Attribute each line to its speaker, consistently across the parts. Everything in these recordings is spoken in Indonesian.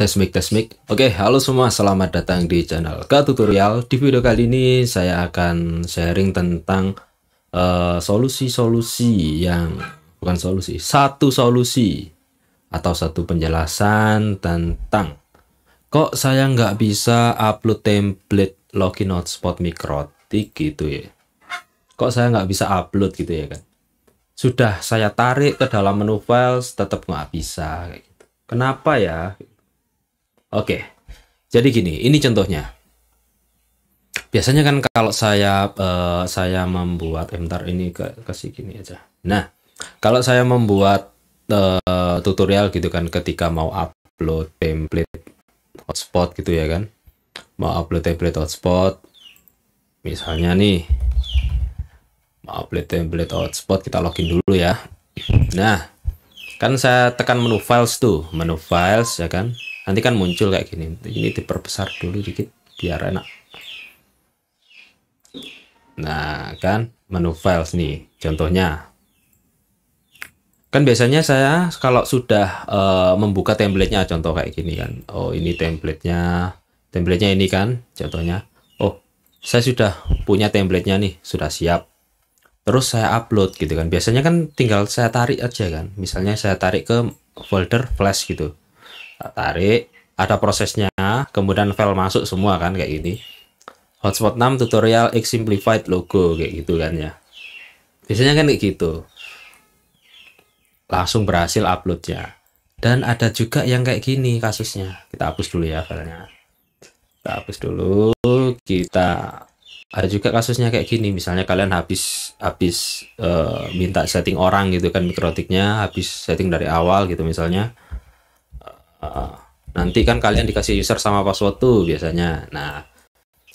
Speaker 1: tes mic tes mic oke halo semua selamat datang di channel ke tutorial di video kali ini saya akan sharing tentang eh, solusi-solusi uh, yang bukan solusi satu solusi atau satu penjelasan tentang kok saya nggak bisa upload template login hotspot mikrotik gitu ya kok saya nggak bisa upload gitu ya kan sudah saya tarik ke dalam menu files tetap nggak bisa gitu. kenapa ya Oke, jadi gini, ini contohnya. Biasanya kan kalau saya uh, saya membuat eh, entar ini ke kasih gini aja. Nah, kalau saya membuat uh, tutorial gitu kan ketika mau upload template hotspot gitu ya kan. Mau upload template hotspot misalnya nih mau upload template hotspot kita login dulu ya. Nah, kan saya tekan menu files tuh, menu files ya kan nanti kan muncul kayak gini ini diperbesar dulu dikit biar enak nah kan menu files nih contohnya kan biasanya saya kalau sudah uh, membuka templatenya contoh kayak gini kan oh ini templatenya templatenya ini kan contohnya oh saya sudah punya templatenya nih sudah siap terus saya upload gitu kan biasanya kan tinggal saya tarik aja kan misalnya saya tarik ke folder flash gitu tarik ada prosesnya kemudian file masuk semua kan kayak ini hotspot 6 tutorial X simplified logo kayak gitu kan ya biasanya kan kayak gitu langsung berhasil uploadnya dan ada juga yang kayak gini kasusnya kita hapus dulu ya filenya kita hapus dulu kita ada juga kasusnya kayak gini misalnya kalian habis habis uh, minta setting orang gitu kan mikrotiknya habis setting dari awal gitu misalnya Ah, nanti kan kalian dikasih user sama password tuh biasanya nah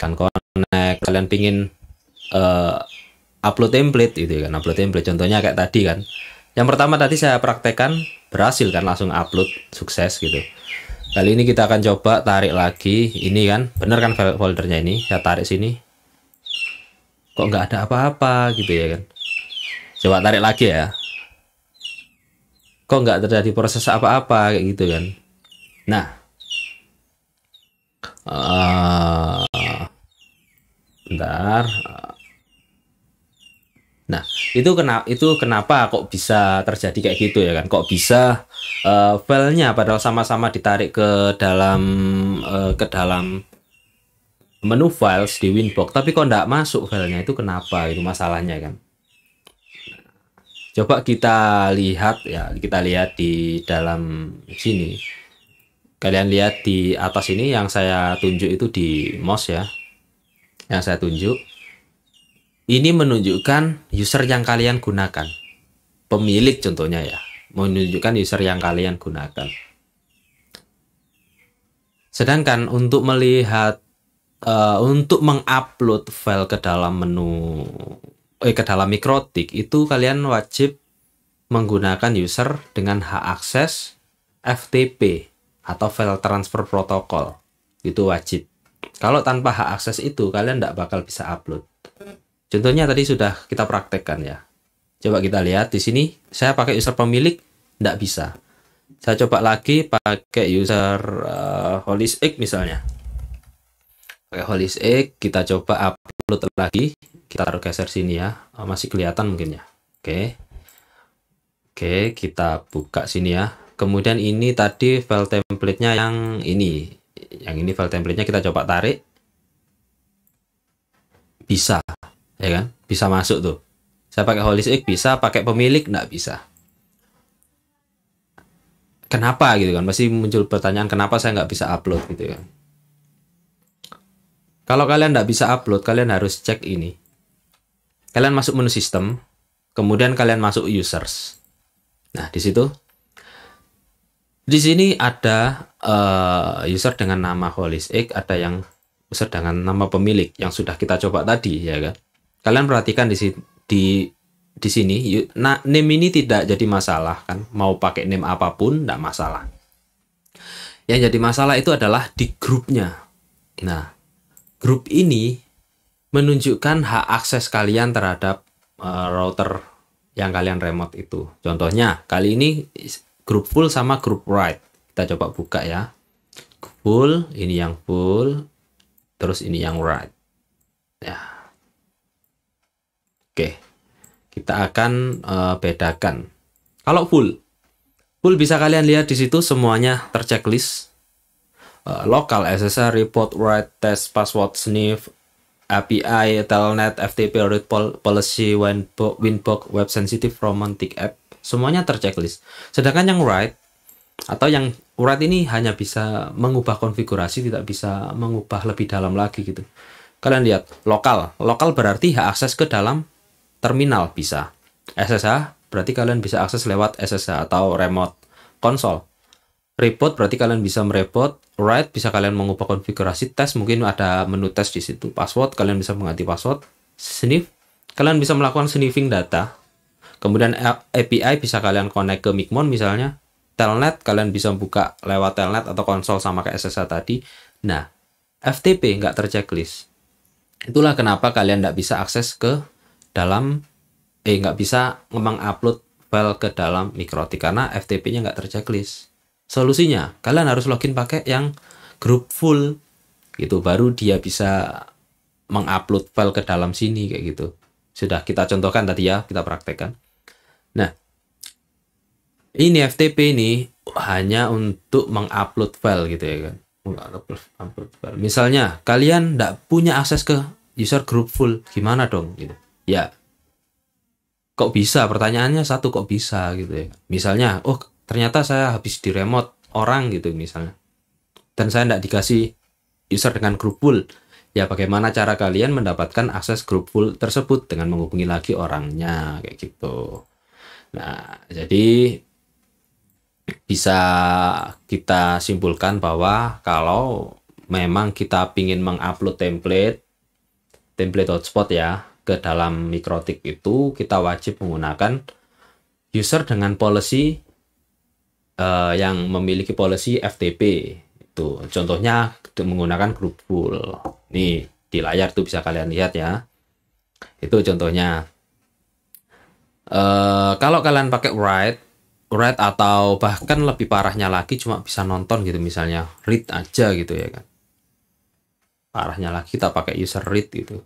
Speaker 1: kan connect kalian pingin uh, upload template gitu kan upload template contohnya kayak tadi kan yang pertama tadi saya praktekkan berhasil kan langsung upload sukses gitu kali ini kita akan coba tarik lagi ini kan bener kan foldernya ini saya tarik sini kok nggak ada apa-apa gitu ya kan coba tarik lagi ya kok nggak terjadi proses apa-apa kayak gitu kan Nah, uh, bentar. Nah, itu kenapa itu kenapa kok bisa terjadi kayak gitu ya kan? Kok bisa uh, filenya padahal sama-sama ditarik ke dalam uh, ke dalam menu files di Winbox, tapi kok tidak masuk filenya itu kenapa? Itu masalahnya kan. Coba kita lihat ya, kita lihat di dalam sini kalian lihat di atas ini yang saya tunjuk itu di mouse ya yang saya tunjuk ini menunjukkan user yang kalian gunakan pemilik contohnya ya menunjukkan user yang kalian gunakan sedangkan untuk melihat uh, untuk mengupload file ke dalam menu eh ke dalam mikrotik itu kalian wajib menggunakan user dengan hak akses FTP atau file transfer protokol itu wajib. Kalau tanpa hak akses itu kalian tidak bakal bisa upload. Contohnya tadi sudah kita praktekkan ya. Coba kita lihat di sini saya pakai user pemilik tidak bisa. Saya coba lagi pakai user uh, eh, Holis misalnya. Pakai Holis kita coba upload lagi. Kita taruh geser sini ya. Eh, masih kelihatan mungkin ya. Oke. Oke, kita buka sini ya kemudian ini tadi file templatenya yang ini yang ini file templatenya kita coba tarik bisa ya kan bisa masuk tuh saya pakai holistic bisa pakai pemilik nggak bisa kenapa gitu kan pasti muncul pertanyaan kenapa saya nggak bisa upload gitu kan kalau kalian nggak bisa upload, kalian harus cek ini. Kalian masuk menu sistem, kemudian kalian masuk users. Nah, disitu di sini ada uh, user dengan nama holistic, ada yang user dengan nama pemilik yang sudah kita coba tadi ya kan. Kalian perhatikan di sini di di sini nah, name ini tidak jadi masalah kan. Mau pakai name apapun tidak masalah. Yang jadi masalah itu adalah di grupnya. Nah, grup ini menunjukkan hak akses kalian terhadap uh, router yang kalian remote itu. Contohnya, kali ini grup full sama grup right. Kita coba buka ya. Full, ini yang full, terus ini yang right. Ya. Oke. Kita akan uh, bedakan. Kalau full, full bisa kalian lihat di situ semuanya terchecklist. Uh, eh, lokal SSH report write test password sniff API, Telnet, FTP, Root Policy, Winbox, Winbox, Web Sensitive, Romantic App, semuanya terchecklist. Sedangkan yang write atau yang urat ini hanya bisa mengubah konfigurasi, tidak bisa mengubah lebih dalam lagi gitu. Kalian lihat, lokal. Lokal berarti hak akses ke dalam terminal bisa. SSH berarti kalian bisa akses lewat SSH atau remote console. Report berarti kalian bisa merepot, write bisa kalian mengubah konfigurasi tes, mungkin ada menu tes di situ. Password kalian bisa mengganti password. Sniff kalian bisa melakukan sniffing data. Kemudian API bisa kalian connect ke Micmon misalnya. Telnet kalian bisa buka lewat telnet atau konsol sama kayak SSH tadi. Nah, FTP nggak terchecklist. Itulah kenapa kalian nggak bisa akses ke dalam, eh nggak bisa ngemang upload file ke dalam Mikroti karena FTP-nya nggak terchecklist. Solusinya, kalian harus login pakai yang grup full gitu baru dia bisa mengupload file ke dalam sini kayak gitu. Sudah kita contohkan tadi ya, kita praktekkan. Nah, ini FTP ini hanya untuk mengupload file gitu ya kan. Misalnya kalian tidak punya akses ke user group full, gimana dong gitu. Ya, kok bisa pertanyaannya satu kok bisa gitu ya misalnya oh ternyata saya habis di remote orang gitu misalnya dan saya tidak dikasih user dengan grup pool ya bagaimana cara kalian mendapatkan akses grup pool tersebut dengan menghubungi lagi orangnya kayak gitu nah jadi bisa kita simpulkan bahwa kalau memang kita ingin mengupload template template hotspot ya ke dalam mikrotik itu kita wajib menggunakan user dengan policy uh, yang memiliki polisi FTP itu contohnya menggunakan grup pool nih di layar tuh bisa kalian lihat ya itu contohnya uh, kalau kalian pakai write write atau bahkan lebih parahnya lagi cuma bisa nonton gitu misalnya read aja gitu ya kan parahnya lagi kita pakai user read gitu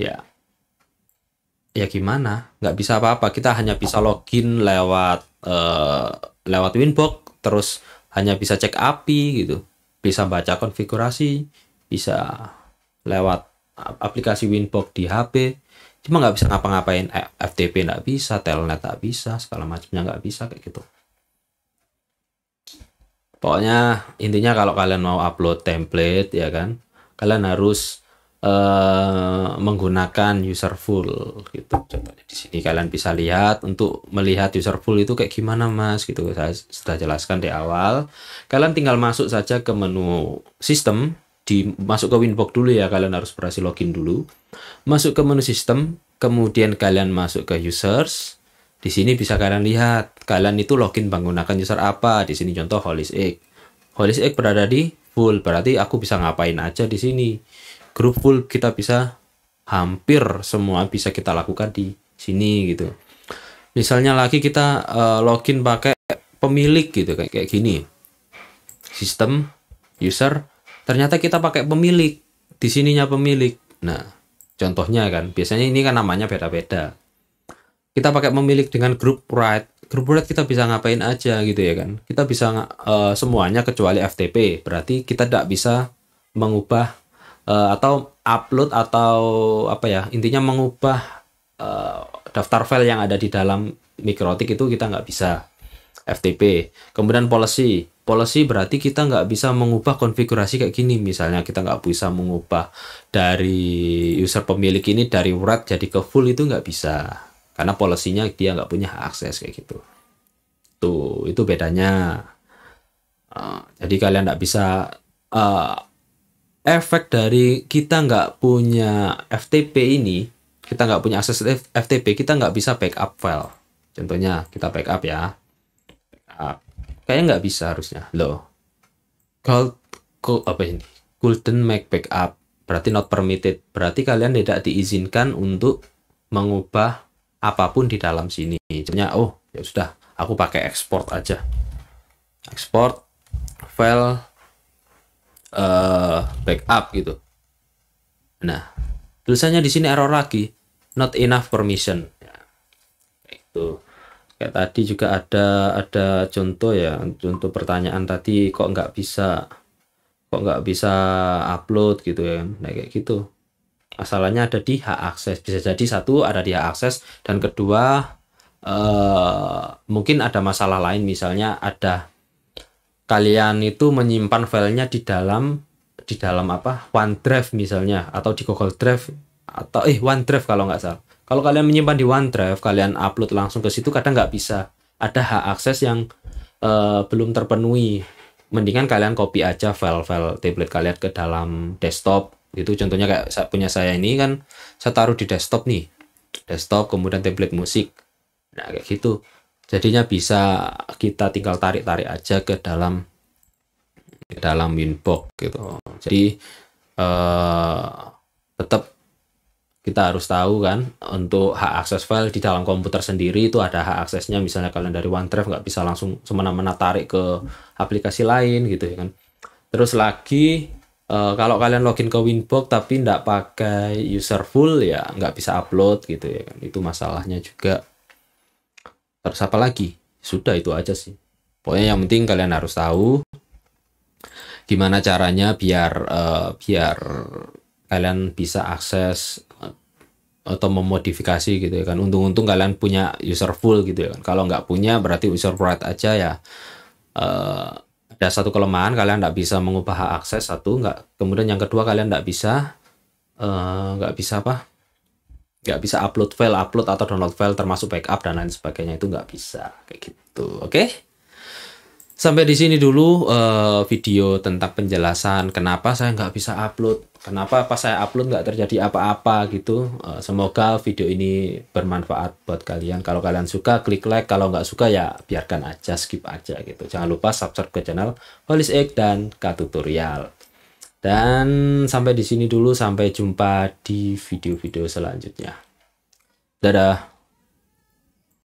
Speaker 1: ya ya gimana nggak bisa apa-apa kita hanya bisa login lewat uh, lewat Winbox terus hanya bisa cek API gitu bisa baca konfigurasi bisa lewat aplikasi Winbox di HP cuma nggak bisa ngapa-ngapain eh, FTP nggak bisa telnet nggak bisa segala macamnya nggak bisa kayak gitu pokoknya intinya kalau kalian mau upload template ya kan kalian harus uh, user full gitu contohnya di sini kalian bisa lihat untuk melihat user full itu kayak gimana mas gitu saya sudah jelaskan di awal kalian tinggal masuk saja ke menu sistem di masuk ke Winbox dulu ya kalian harus berhasil login dulu masuk ke menu sistem kemudian kalian masuk ke users di sini bisa kalian lihat kalian itu login menggunakan user apa di sini contoh holis egg holis egg berada di full berarti aku bisa ngapain aja di sini grup full kita bisa hampir semua bisa kita lakukan di sini gitu. Misalnya lagi kita uh, login pakai pemilik gitu kayak kayak gini. Sistem user ternyata kita pakai pemilik. Di sininya pemilik. Nah, contohnya kan biasanya ini kan namanya beda-beda. Kita pakai pemilik dengan grup right. Grup right kita bisa ngapain aja gitu ya kan. Kita bisa uh, semuanya kecuali FTP. Berarti kita tidak bisa mengubah Eh, atau upload atau apa ya intinya mengubah uh, daftar file yang ada di dalam mikrotik itu kita nggak bisa FTP kemudian policy policy berarti kita nggak bisa mengubah konfigurasi kayak gini misalnya kita nggak bisa mengubah dari user pemilik ini dari write jadi ke full itu nggak bisa karena polisinya dia nggak punya akses kayak gitu tuh itu bedanya uh, jadi kalian nggak bisa efek dari kita nggak punya FTP ini, kita nggak punya akses FTP, kita nggak bisa backup file. Contohnya kita backup ya, backup. Kayaknya nggak bisa harusnya. Loh, gold, gold apa ini? Golden make backup berarti not permitted. Berarti kalian tidak diizinkan untuk mengubah apapun di dalam sini. Contohnya oh ya sudah, aku pakai export aja. Export file uh, backup gitu. Nah, tulisannya di sini error lagi, not enough permission. Ya, itu kayak tadi juga ada ada contoh ya, contoh pertanyaan tadi kok nggak bisa kok nggak bisa upload gitu ya, nah, kayak gitu. Masalahnya ada di hak akses. Bisa jadi satu ada di hak akses dan kedua Uh, mungkin ada masalah lain misalnya ada kalian itu menyimpan filenya di dalam di dalam apa OneDrive misalnya atau di Google Drive atau eh OneDrive kalau nggak salah kalau kalian menyimpan di OneDrive kalian upload langsung ke situ kadang nggak bisa ada hak akses yang uh, belum terpenuhi mendingan kalian copy aja file-file template kalian ke dalam desktop itu contohnya kayak punya saya ini kan saya taruh di desktop nih desktop kemudian template musik nah kayak gitu jadinya bisa kita tinggal tarik-tarik aja ke dalam ke dalam winbox gitu jadi eh, tetap kita harus tahu kan untuk hak akses file di dalam komputer sendiri itu ada hak aksesnya misalnya kalian dari OneDrive nggak bisa langsung semena-mena tarik ke aplikasi lain gitu ya kan terus lagi Uh, kalau kalian login ke Winbox tapi nggak pakai user full ya nggak bisa upload gitu ya kan itu masalahnya juga Terus apa lagi? Sudah itu aja sih. Pokoknya yang penting kalian harus tahu gimana caranya biar uh, biar kalian bisa akses eh, atau memodifikasi gitu ya kan. Untung-untung kalian punya user full gitu ya kan. Kalau nggak punya berarti user private aja ya. Uh, ada satu kelemahan kalian nggak bisa mengubah akses satu nggak. Kemudian yang kedua kalian nggak bisa nggak bisa apa nggak bisa upload file, upload atau download file termasuk backup dan lain sebagainya itu nggak bisa kayak gitu. Oke. Okay? Sampai di sini dulu uh, video tentang penjelasan kenapa saya nggak bisa upload, kenapa pas saya upload nggak terjadi apa-apa gitu. Uh, semoga video ini bermanfaat buat kalian. Kalau kalian suka klik like, kalau nggak suka ya biarkan aja skip aja gitu. Jangan lupa subscribe ke channel Holis Egg dan K Tutorial. Dan sampai di sini dulu, sampai jumpa di video-video selanjutnya. Dadah.